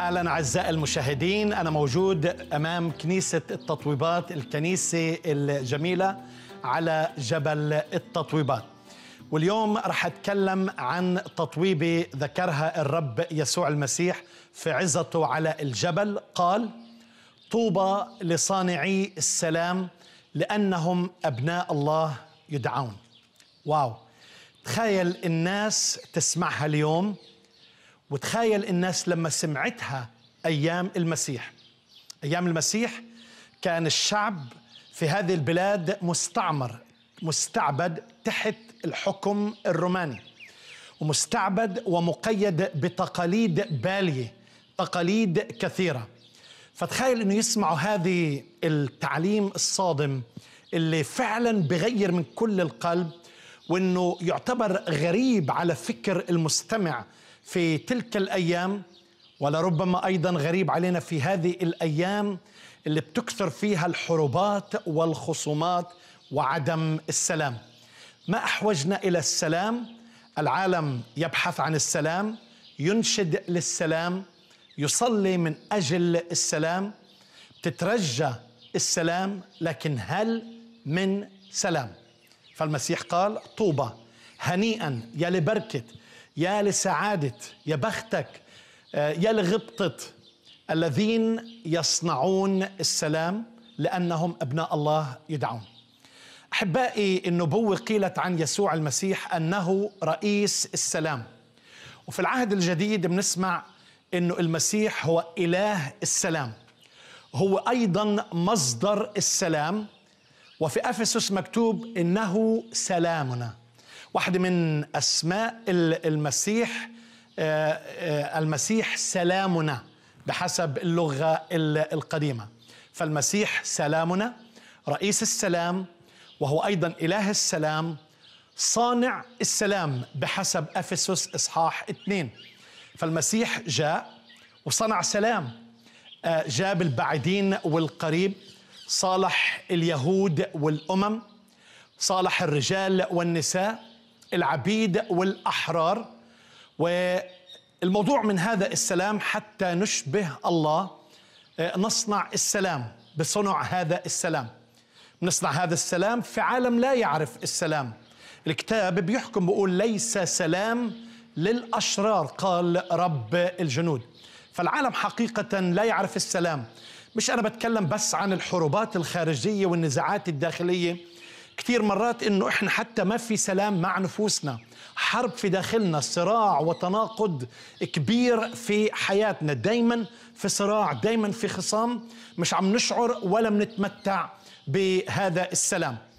اهلا اعزائي المشاهدين انا موجود امام كنيسه التطويبات الكنيسه الجميله على جبل التطويبات واليوم رح اتكلم عن تطويبه ذكرها الرب يسوع المسيح في عزته على الجبل قال طوبى لصانعي السلام لانهم ابناء الله يدعون واو تخيل الناس تسمعها اليوم وتخيل الناس لما سمعتها أيام المسيح أيام المسيح كان الشعب في هذه البلاد مستعمر مستعبد تحت الحكم الروماني ومستعبد ومقيد بتقاليد باليه تقاليد كثيره فتخيل انه يسمعوا هذه التعليم الصادم اللي فعلا بغير من كل القلب وانه يعتبر غريب على فكر المستمع في تلك الايام ولربما ايضا غريب علينا في هذه الايام اللي بتكثر فيها الحروبات والخصومات وعدم السلام. ما احوجنا الى السلام، العالم يبحث عن السلام، ينشد للسلام، يصلي من اجل السلام، تترجى السلام، لكن هل من سلام؟ فالمسيح قال طوبى هنيئا يا لبركه يا لسعادة يا بختك آه، يا لغبطة الذين يصنعون السلام لأنهم أبناء الله يدعون أحبائي النبوة قيلت عن يسوع المسيح أنه رئيس السلام وفي العهد الجديد بنسمع أنه المسيح هو إله السلام هو أيضا مصدر السلام وفي أفسس مكتوب إنه سلامنا واحدة من أسماء المسيح آه، آه، المسيح سلامنا بحسب اللغة القديمة فالمسيح سلامنا رئيس السلام وهو أيضا إله السلام صانع السلام بحسب أفسس إصحاح 2 فالمسيح جاء وصنع سلام آه، جاب البعيدين والقريب صالح اليهود والأمم صالح الرجال والنساء العبيد والأحرار والموضوع من هذا السلام حتى نشبه الله آه، نصنع السلام بصنع هذا السلام نصنع هذا السلام في عالم لا يعرف السلام الكتاب بيحكم بيقول ليس سلام للأشرار قال رب الجنود فالعالم حقيقة لا يعرف السلام مش أنا بتكلم بس عن الحروبات الخارجية والنزاعات الداخلية كثير مرات انه احنا حتى ما في سلام مع نفوسنا حرب في داخلنا صراع وتناقض كبير في حياتنا دايما في صراع دايما في خصام مش عم نشعر ولا منتمتع بهذا السلام